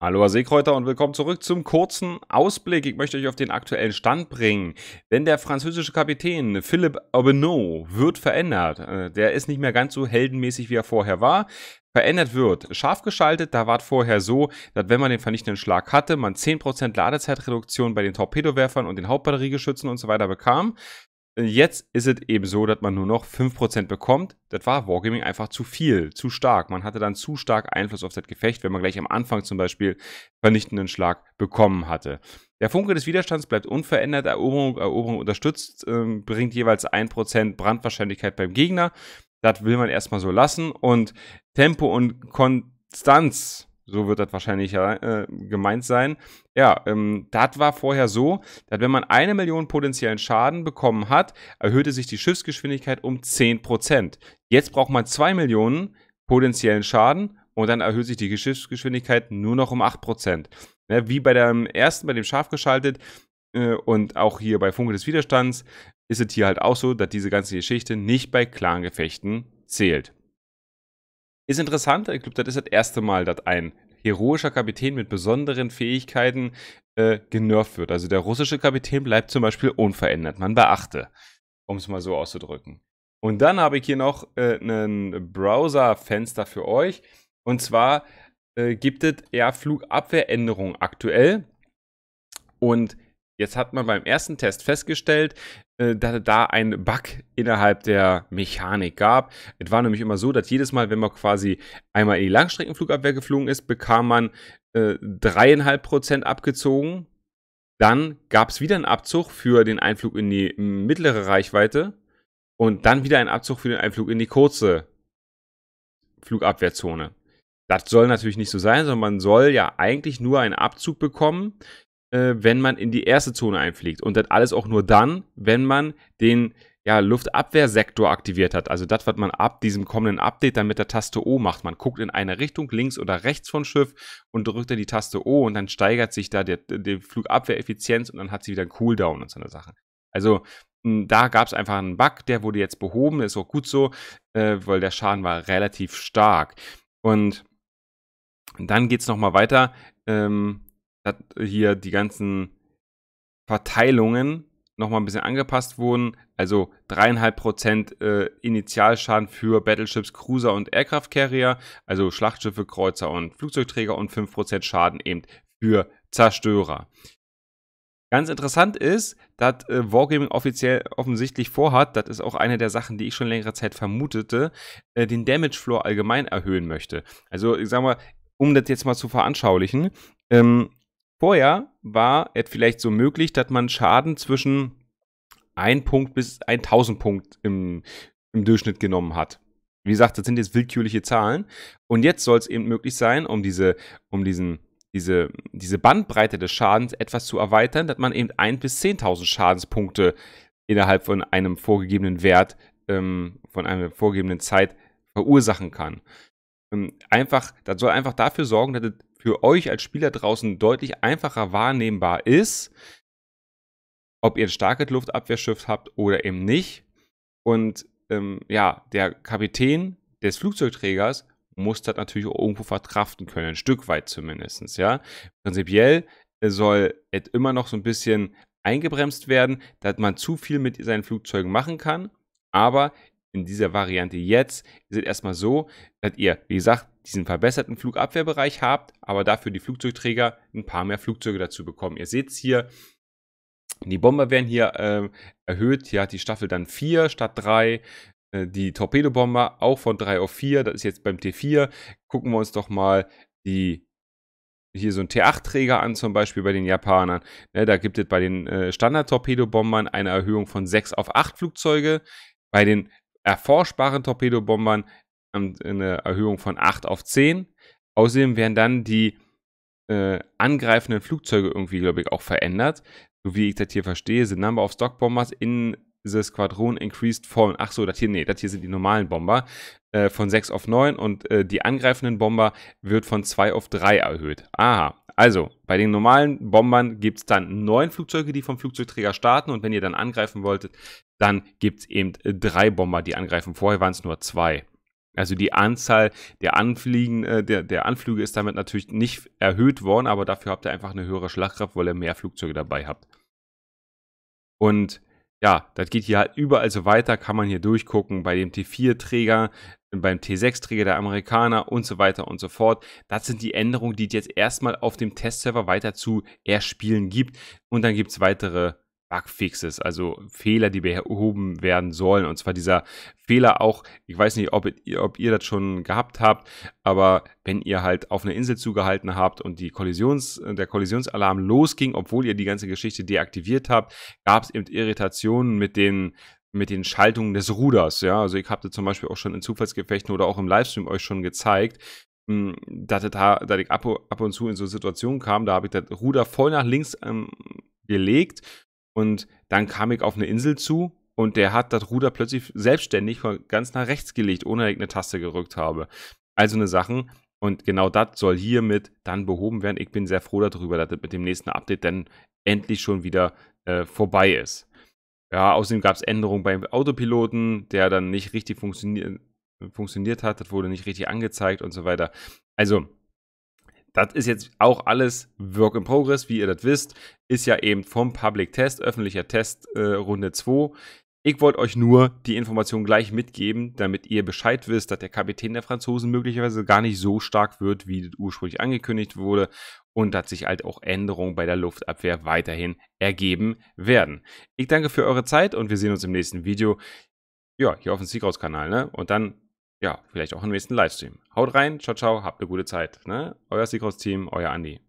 Hallo Seekräuter und willkommen zurück zum kurzen Ausblick. Ich möchte euch auf den aktuellen Stand bringen, denn der französische Kapitän Philippe Aubeneau wird verändert. Äh, der ist nicht mehr ganz so heldenmäßig, wie er vorher war. Verändert wird, scharf geschaltet, da war es vorher so, dass wenn man den vernichtenden Schlag hatte, man 10% Ladezeitreduktion bei den Torpedowerfern und den Hauptbatteriegeschützen und so weiter bekam. Jetzt ist es eben so, dass man nur noch 5% bekommt. Das war Wargaming einfach zu viel, zu stark. Man hatte dann zu stark Einfluss auf das Gefecht, wenn man gleich am Anfang zum Beispiel vernichtenden Schlag bekommen hatte. Der Funke des Widerstands bleibt unverändert, Eroberung, Eroberung unterstützt, äh, bringt jeweils 1% Brandwahrscheinlichkeit beim Gegner. Das will man erstmal so lassen. Und Tempo und Konstanz so wird das wahrscheinlich äh, gemeint sein. Ja, ähm, das war vorher so, dass wenn man eine Million potenziellen Schaden bekommen hat, erhöhte sich die Schiffsgeschwindigkeit um 10%. Jetzt braucht man zwei Millionen potenziellen Schaden und dann erhöht sich die Schiffsgeschwindigkeit nur noch um 8%. Ne, wie bei dem ersten, bei dem scharf geschaltet äh, und auch hier bei Funke des Widerstands, ist es hier halt auch so, dass diese ganze Geschichte nicht bei Clangefechten zählt. Ist interessant, ich glaube, das ist das erste Mal, dass ein heroischer Kapitän mit besonderen Fähigkeiten äh, genervt wird. Also der russische Kapitän bleibt zum Beispiel unverändert. Man beachte, um es mal so auszudrücken. Und dann habe ich hier noch äh, ein Browser-Fenster für euch. Und zwar äh, gibt es ja Flugabwehränderungen aktuell. Und Jetzt hat man beim ersten Test festgestellt, äh, dass da ein Bug innerhalb der Mechanik gab. Es war nämlich immer so, dass jedes Mal, wenn man quasi einmal in die Langstreckenflugabwehr geflogen ist, bekam man äh, dreieinhalb äh, Prozent abgezogen. Dann gab es wieder einen Abzug für den Einflug in die mittlere Reichweite und dann wieder einen Abzug für den Einflug in die kurze Flugabwehrzone. Das soll natürlich nicht so sein, sondern man soll ja eigentlich nur einen Abzug bekommen, äh, wenn man in die erste Zone einfliegt. Und das alles auch nur dann, wenn man den ja, Luftabwehrsektor aktiviert hat. Also das, was man ab diesem kommenden Update dann mit der Taste O macht. Man guckt in eine Richtung, links oder rechts vom Schiff und drückt dann die Taste O und dann steigert sich da die Flugabwehreffizienz und dann hat sie wieder einen Cooldown und so eine Sache. Also hm, da gab es einfach einen Bug, der wurde jetzt behoben, ist auch gut so, äh, weil der Schaden war relativ stark. Und dann geht es nochmal weiter. Ähm, hat hier die ganzen Verteilungen nochmal ein bisschen angepasst wurden. Also 3,5% äh, Initialschaden für Battleships, Cruiser und Aircraft Carrier, also Schlachtschiffe, Kreuzer und Flugzeugträger und 5% Schaden eben für Zerstörer. Ganz interessant ist, dass äh, Wargaming offiziell offensichtlich vorhat, das ist auch eine der Sachen, die ich schon längere Zeit vermutete, äh, den Damage Floor allgemein erhöhen möchte. Also ich sag mal, um das jetzt mal zu veranschaulichen, ähm, Vorher war es vielleicht so möglich, dass man Schaden zwischen 1 Punkt bis 1000 Punkt im, im Durchschnitt genommen hat. Wie gesagt, das sind jetzt willkürliche Zahlen. Und jetzt soll es eben möglich sein, um diese, um diesen, diese, diese Bandbreite des Schadens etwas zu erweitern, dass man eben 1 bis 10.000 Schadenspunkte innerhalb von einem vorgegebenen Wert, ähm, von einer vorgegebenen Zeit verursachen kann. Ähm, einfach, das soll einfach dafür sorgen, dass es für euch als Spieler draußen deutlich einfacher wahrnehmbar ist, ob ihr ein starkes Luftabwehrschiff habt oder eben nicht. Und ähm, ja, der Kapitän des Flugzeugträgers muss das natürlich auch irgendwo verkraften können, ein Stück weit zumindest. Ja? Prinzipiell soll es immer noch so ein bisschen eingebremst werden, dass man zu viel mit seinen Flugzeugen machen kann. Aber in dieser Variante jetzt ist es erstmal so, dass ihr, wie gesagt, diesen verbesserten Flugabwehrbereich habt, aber dafür die Flugzeugträger ein paar mehr Flugzeuge dazu bekommen. Ihr seht es hier, die Bomber werden hier äh, erhöht. Hier hat die Staffel dann 4 statt 3. Äh, die Torpedobomber auch von 3 auf 4. Das ist jetzt beim T4. Gucken wir uns doch mal die hier so ein T8-Träger an, zum Beispiel bei den Japanern. Ne, da gibt es bei den äh, Standard-Torpedobombern eine Erhöhung von 6 auf 8 Flugzeuge. Bei den erforschbaren Torpedobombern eine Erhöhung von 8 auf 10. Außerdem werden dann die äh, angreifenden Flugzeuge irgendwie, glaube ich, auch verändert. So wie ich das hier verstehe, sind Number of Stock Bombers in the Squadron increased von, ach so, das hier, nee, das hier sind die normalen Bomber, äh, von 6 auf 9 und äh, die angreifenden Bomber wird von 2 auf 3 erhöht. Aha, also bei den normalen Bombern gibt es dann 9 Flugzeuge, die vom Flugzeugträger starten und wenn ihr dann angreifen wolltet, dann gibt es eben 3 Bomber, die angreifen. Vorher waren es nur 2. Also die Anzahl der, Anfliegen, äh, der, der Anflüge ist damit natürlich nicht erhöht worden, aber dafür habt ihr einfach eine höhere Schlagkraft, weil ihr mehr Flugzeuge dabei habt. Und ja, das geht hier halt überall so weiter, kann man hier durchgucken, bei dem T4-Träger, beim T6-Träger der Amerikaner und so weiter und so fort. Das sind die Änderungen, die es jetzt erstmal auf dem Testserver weiter zu erspielen gibt. Und dann gibt es weitere Änderungen. Bugfixes, also Fehler, die behoben werden sollen. Und zwar dieser Fehler auch, ich weiß nicht, ob, ob ihr das schon gehabt habt, aber wenn ihr halt auf einer Insel zugehalten habt und die Kollisions, der Kollisionsalarm losging, obwohl ihr die ganze Geschichte deaktiviert habt, gab es eben Irritationen mit den mit den Schaltungen des Ruders, ja, also ich habe das zum Beispiel auch schon in Zufallsgefechten oder auch im Livestream euch schon gezeigt, hm, dass ich, da, dass ich ab, ab und zu in so Situationen kam, da habe ich das Ruder voll nach links ähm, gelegt und dann kam ich auf eine Insel zu und der hat das Ruder plötzlich selbstständig von ganz nach rechts gelegt, ohne dass ich eine Taste gerückt habe. Also eine Sachen. Und genau das soll hiermit dann behoben werden. Ich bin sehr froh darüber, dass das mit dem nächsten Update dann endlich schon wieder äh, vorbei ist. Ja, außerdem gab es Änderungen beim Autopiloten, der dann nicht richtig funktioniert, funktioniert hat. Das wurde nicht richtig angezeigt und so weiter. Also, das ist jetzt auch alles Work in Progress, wie ihr das wisst. Ist ja eben vom Public Test, öffentlicher Test äh, Runde 2. Ich wollte euch nur die Information gleich mitgeben, damit ihr Bescheid wisst, dass der Kapitän der Franzosen möglicherweise gar nicht so stark wird, wie ursprünglich angekündigt wurde und dass sich halt auch Änderungen bei der Luftabwehr weiterhin ergeben werden. Ich danke für eure Zeit und wir sehen uns im nächsten Video. Ja, hier auf dem Siegraus-Kanal, ne? Und dann ja, vielleicht auch im nächsten Livestream. Haut rein, ciao, ciao, habt eine gute Zeit. Ne? Euer Seacross-Team, euer Andi.